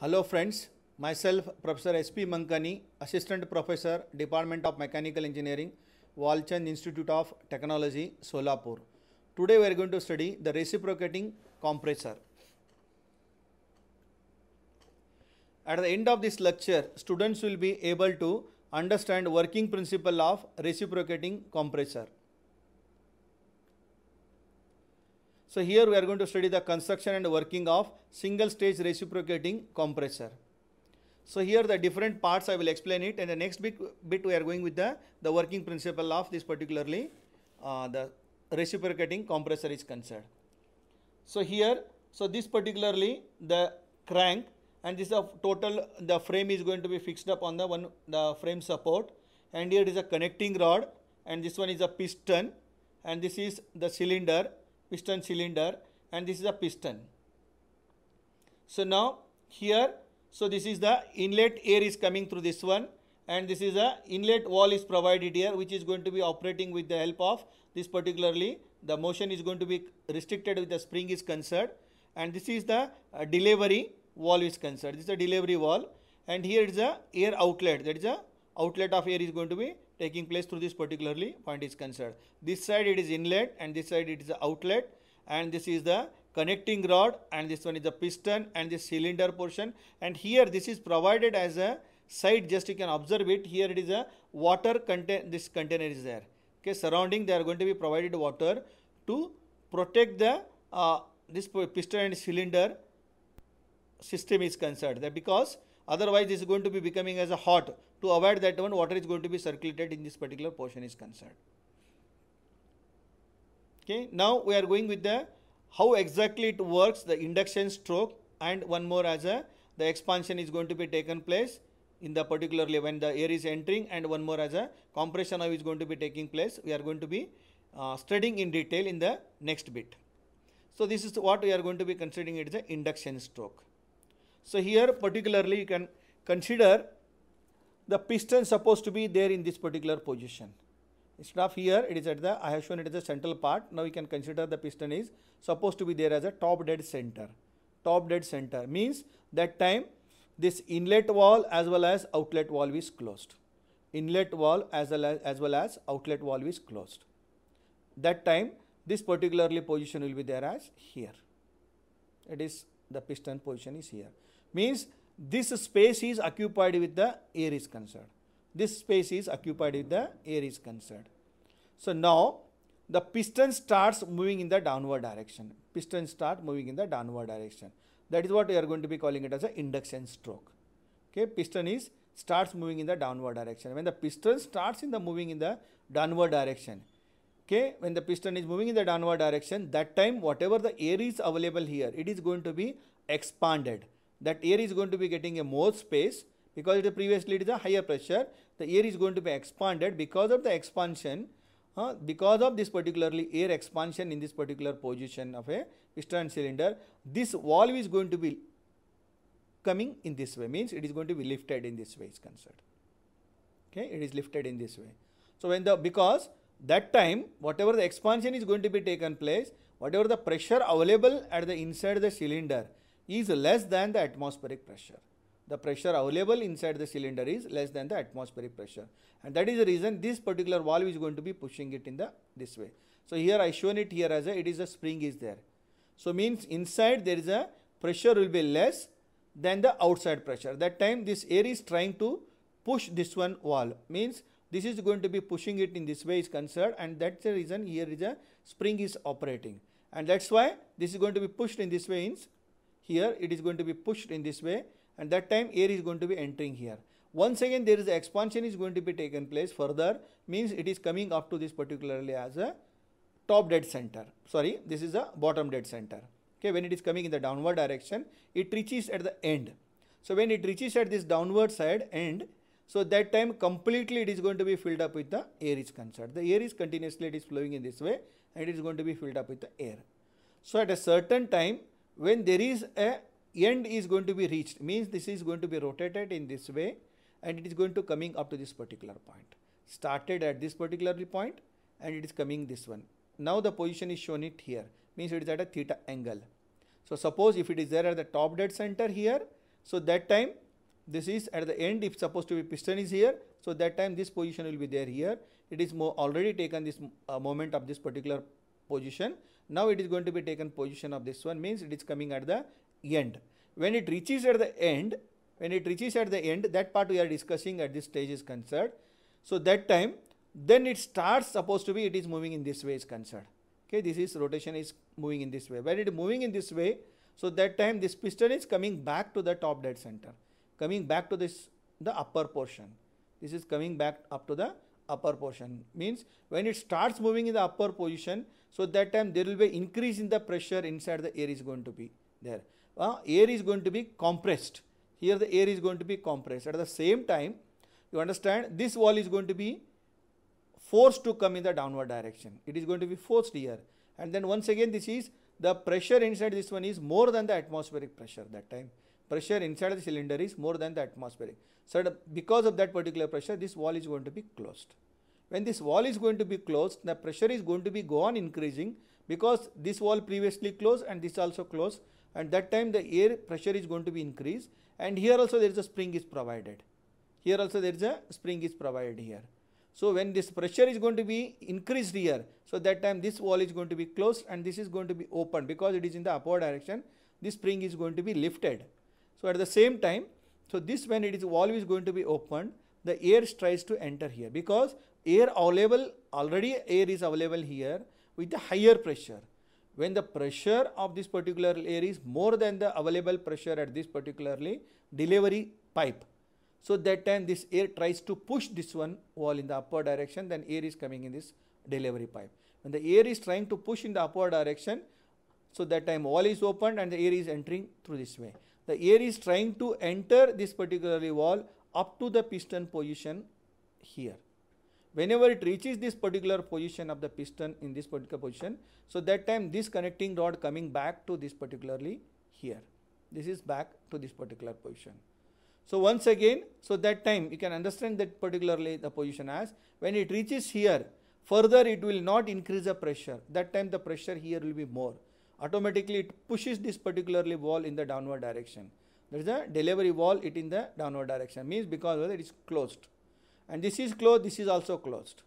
Hello friends, myself Professor S.P. Mankani, Assistant Professor, Department of Mechanical Engineering, Walchand Institute of Technology, Solapur. Today we are going to study the reciprocating compressor. At the end of this lecture, students will be able to understand working principle of reciprocating compressor. So here we are going to study the construction and working of single stage reciprocating compressor. So here the different parts I will explain it and the next bit, bit we are going with the, the working principle of this particularly uh, the reciprocating compressor is concerned. So here, so this particularly the crank and this is total the frame is going to be fixed up on the one the frame support and here is a connecting rod and this one is a piston and this is the cylinder piston cylinder and this is a piston. So now here, so this is the inlet air is coming through this one and this is a inlet wall is provided here which is going to be operating with the help of this particularly the motion is going to be restricted with the spring is concerned and this is the uh, delivery wall is concerned. This is a delivery wall and here is a air outlet that is a outlet of air is going to be taking place through this particularly point is concerned. This side it is inlet and this side it is the outlet and this is the connecting rod and this one is the piston and this cylinder portion and here this is provided as a side just you can observe it here it is a water contain this container is there okay surrounding they are going to be provided water to protect the uh, this piston and cylinder system is concerned that because Otherwise, this is going to be becoming as a hot. To avoid that one, water is going to be circulated in this particular portion is concerned. Okay. Now, we are going with the how exactly it works, the induction stroke and one more as a the expansion is going to be taken place in the particularly when the air is entering and one more as a compression now is going to be taking place. We are going to be uh, studying in detail in the next bit. So, this is what we are going to be considering it is an induction stroke. So here particularly you can consider the piston supposed to be there in this particular position. Instead of here it is at the, I have shown it as the central part. Now we can consider the piston is supposed to be there as a top dead center. Top dead center means that time this inlet wall as well as outlet wall is closed. Inlet wall as well as, as well as outlet wall is closed. That time this particularly position will be there as here. It is the piston position is here means this space is occupied with the air is concerned. This space is occupied with the air is concerned. So now the piston starts moving in the downward direction. Piston start moving in the downward direction. That is what we are going to be calling it as an induction stroke. Okay, piston is starts moving in the downward direction. When the piston starts in the moving in the downward direction, okay, when the piston is moving in the downward direction, that time whatever the air is available here, it is going to be expanded that air is going to be getting a more space because it is previously it is a higher pressure the air is going to be expanded because of the expansion uh, because of this particularly air expansion in this particular position of a piston cylinder this valve is going to be coming in this way means it is going to be lifted in this way is concerned okay it is lifted in this way so when the because that time whatever the expansion is going to be taken place whatever the pressure available at the inside the cylinder is less than the atmospheric pressure. The pressure available inside the cylinder is less than the atmospheric pressure. And that is the reason this particular valve is going to be pushing it in the this way. So here I shown it here as a, it is a spring is there. So means inside there is a pressure will be less than the outside pressure. That time this air is trying to push this one wall. Means this is going to be pushing it in this way is concerned and that's the reason here is a spring is operating. And that's why this is going to be pushed in this way means here it is going to be pushed in this way and that time air is going to be entering here. Once again there is expansion is going to be taken place further means it is coming up to this particularly as a top dead center. Sorry, this is a bottom dead center. Okay, when it is coming in the downward direction, it reaches at the end. So when it reaches at this downward side end, so that time completely it is going to be filled up with the air is concerned. The air is continuously it is flowing in this way and it is going to be filled up with the air. So at a certain time when there is a end is going to be reached means this is going to be rotated in this way and it is going to coming up to this particular point started at this particular point and it is coming this one now the position is shown it here means it is at a theta angle so suppose if it is there at the top dead center here so that time this is at the end if supposed to be piston is here so that time this position will be there here it is more already taken this uh, moment of this particular position now it is going to be taken position of this one means it is coming at the end. When it reaches at the end, when it reaches at the end, that part we are discussing at this stage is concerned. So that time, then it starts supposed to be it is moving in this way is concerned. Okay, this is rotation is moving in this way. When it moving in this way, so that time this piston is coming back to the top dead center, coming back to this the upper portion. This is coming back up to the upper portion means when it starts moving in the upper position so that time there will be increase in the pressure inside the air is going to be there. Uh, air is going to be compressed. Here the air is going to be compressed. At the same time, you understand this wall is going to be forced to come in the downward direction. It is going to be forced here. And then once again this is the pressure inside this one is more than the atmospheric pressure that time. Pressure inside the cylinder is more than the atmospheric. So because of that particular pressure, this wall is going to be closed. When this wall is going to be closed, the pressure is going to be go on increasing because this wall previously closed and this also closed and that time the air pressure is going to be increased and here also there is a spring is provided. Here also there is a spring is provided here. So when this pressure is going to be increased here, so that time this wall is going to be closed and this is going to be open because it is in the upward direction, this spring is going to be lifted. So at the same time, so this when it is valve is going to be opened, the air tries to enter here because air available already air is available here with the higher pressure when the pressure of this particular air is more than the available pressure at this particularly delivery pipe so that time this air tries to push this one wall in the upward direction then air is coming in this delivery pipe when the air is trying to push in the upward direction so that time wall is opened and the air is entering through this way the air is trying to enter this particularly wall up to the piston position here whenever it reaches this particular position of the piston in this particular position, so that time this connecting rod coming back to this particularly here. This is back to this particular position. So once again, so that time you can understand that particularly the position as when it reaches here, further it will not increase the pressure. That time the pressure here will be more. Automatically it pushes this particularly wall in the downward direction. There is a delivery wall, it in the downward direction means because it is closed and this is closed, this is also closed.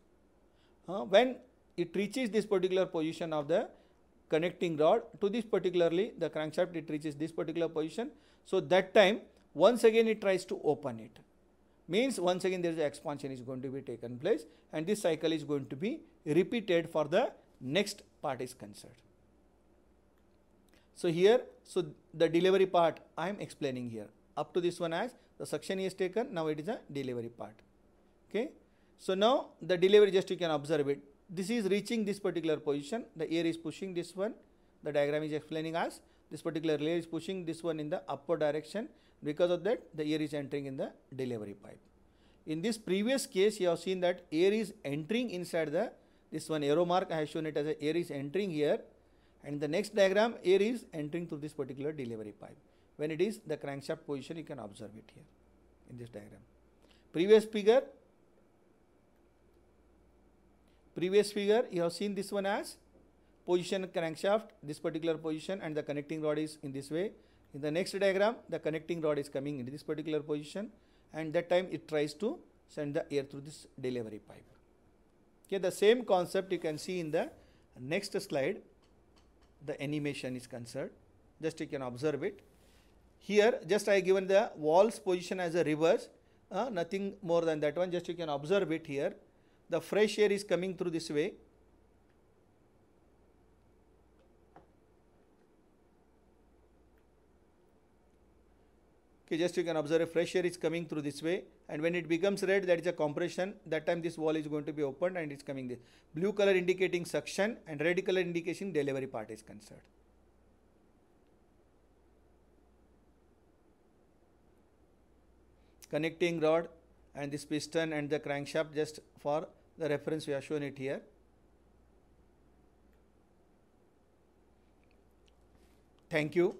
Uh, when it reaches this particular position of the connecting rod to this particularly the crankshaft it reaches this particular position. So that time once again it tries to open it means once again there is expansion is going to be taken place and this cycle is going to be repeated for the next part is concerned. So here, so the delivery part I am explaining here. Up to this one as the suction is taken, now it is a delivery part okay. So now the delivery just you can observe it. This is reaching this particular position, the air is pushing this one, the diagram is explaining us, this particular layer is pushing this one in the upward direction, because of that the air is entering in the delivery pipe. In this previous case, you have seen that air is entering inside the, this one arrow mark I have shown it as a air is entering here and the next diagram air is entering through this particular delivery pipe. When it is the crankshaft position, you can observe it here in this diagram. Previous figure, Previous figure you have seen this one as position crankshaft this particular position and the connecting rod is in this way. In the next diagram the connecting rod is coming in this particular position and that time it tries to send the air through this delivery pipe. Okay, the same concept you can see in the next slide the animation is concerned just you can observe it. Here just I given the walls position as a reverse uh, nothing more than that one just you can observe it here the fresh air is coming through this way. Okay, just you can observe fresh air is coming through this way and when it becomes red that is a compression that time this wall is going to be opened and it's coming this blue color indicating suction and red color indication delivery part is concerned. Connecting rod and this piston and the crankshaft just for the reference we have shown it here thank you